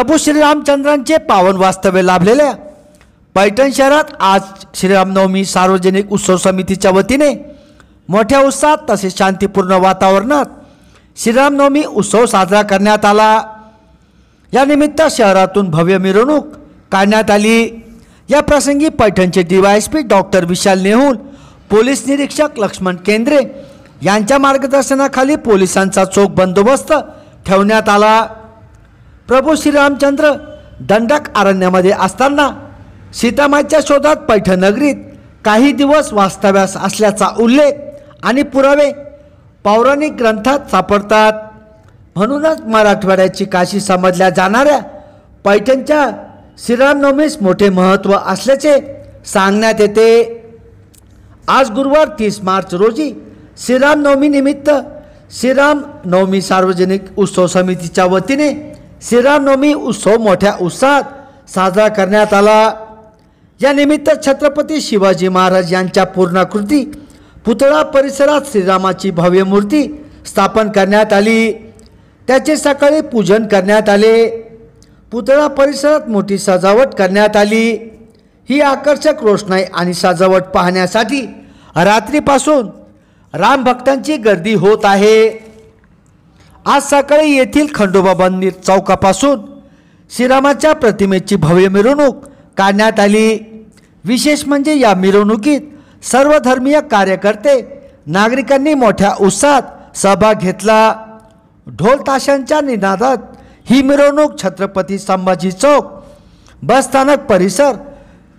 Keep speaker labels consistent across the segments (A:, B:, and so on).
A: प्रभू श्रीरामचंद्रांचे पावन वास्तव्य लाभलेले पैठण शहरात आज श्रीरामनवमी सार्वजनिक उत्सव समितीच्या वतीने मोठ्या उत्साहात तसेच शांतीपूर्ण वातावरणात श्रीरामनवमी उत्सव साजरा करण्यात आला या शहरातून भव्य मिरवणूक काढण्यात आली या प्रसंगी पैठणचे D Y S P doctor Vishal Nehul police निरीक्षक लक्ष्मण केंद्रे यांच्या मार्गदर्शनाखाली पोलिसांचा चोख बंदोबस्त ठेवण्यात आला प्रभू श्रीरामचंद्र दंडक अरण्यामध्ये असताना सीतामाईच्या शोधात पैठणनगरीत काही दिवस वास्तव्यास असल्याचा उल्लेख आणि पुरावे पौराणिक ग्रंथात सापडतात म्हणूनच मराठवाड्याची काशी समजल्या जाणाऱ्या पैठणच्या श्रीरामनवमीस मोठे महत्त्व असल्याचे सांगण्यात येते आज गुरुवार तीस मार्च रोजी श्रीरामनवमीनिमित्त श्रीराम नवमी सार्वजनिक उत्सव समितीच्या वतीने श्रीरामनवमी उत्सव मोठ्या उत्साहात साजरा करण्यात आला या निमित्त छत्रपती शिवाजी महाराज यांच्या पूर्णाकृती पुतळा परिसरात श्रीरामाची भव्य मूर्ती स्थापन करण्यात आली त्याचे सकाळी पूजन करण्यात आले पुतळा परिसरात मोठी सजावट करण्यात आली ही आकर्षक रोषणाई आणि सजावट पाहण्यासाठी रात्रीपासून रामभक्तांची गर्दी होत आहे आज सकाळी येथील खंडोबा मंदिर चौकापासून श्रीरामाच्या प्रतिमेची भव्य मिरवणूक काढण्यात आली विशेष म्हणजे या मिरवणुकीत सर्वधर्मीय कार्यकर्ते नागरिकांनी मोठ्या उत्साहात सहभाग घेतला ढोल ताशांच्या निनादात ही मिरवणूक छत्रपती संभाजी चौक बसस्थानक परिसर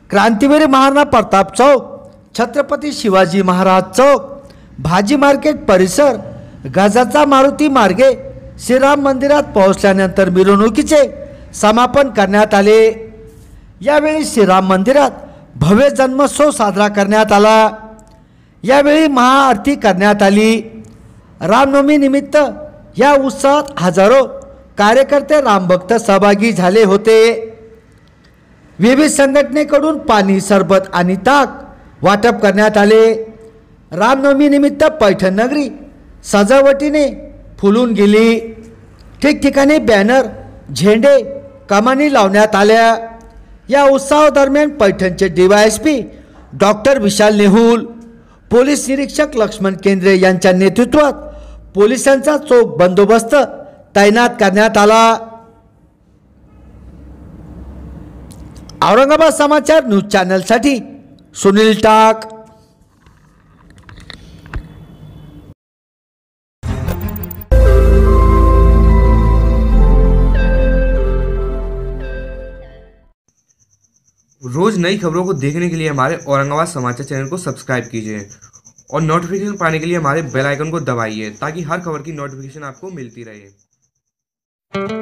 A: क्रांतीवीर महाराणा प्रताप चौक छत्रपती शिवाजी महाराज चौक भाजी मार्केट परिसर गाजाचा मारुती मार्गे श्रीराम मंदिरात पोहोचल्यानंतर मिरवणुकीचे समापन करण्यात आले यावेळी श्रीराम मंदिरात भव्य जन्मोत्सव साजरा करण्यात आला यावेळी महाआरती करण्यात आली रामनवमीनिमित्त या उत्सवात हजारो कार्यकर्ते रामभक्त सहभागी झाले होते विविध संघटनेकडून पाणी सरबत आणि ताक वाटप करण्यात आले रामनवमीनिमित्त पैठण नगरी सजावटीने फुलून गेली ठिकठिकाणी बॅनर झेंडे कमानी लावण्यात आल्या या उत्साहादरम्यान पैठणचे D Y S P doctor Vishal Nehul police निरीक्षक लक्ष्मण केंद्रे यांच्या नेतृत्वात पोलिसांचा चोख बंदोबस्त तैनात करण्यात आला औरंगाबाद समाचार न्यूज चॅनलसाठी सुनील टाक रोज़ नई खबरों को देखने के लिए हमारे औरंगाबाद समाचार चैनल को सब्सक्राइब कीजिए और नोटिफिकेशन पाने के लिए हमारे बेल आइकन को दबाइए ताकि हर खबर की नोटिफिकेशन आपको मिलती रहे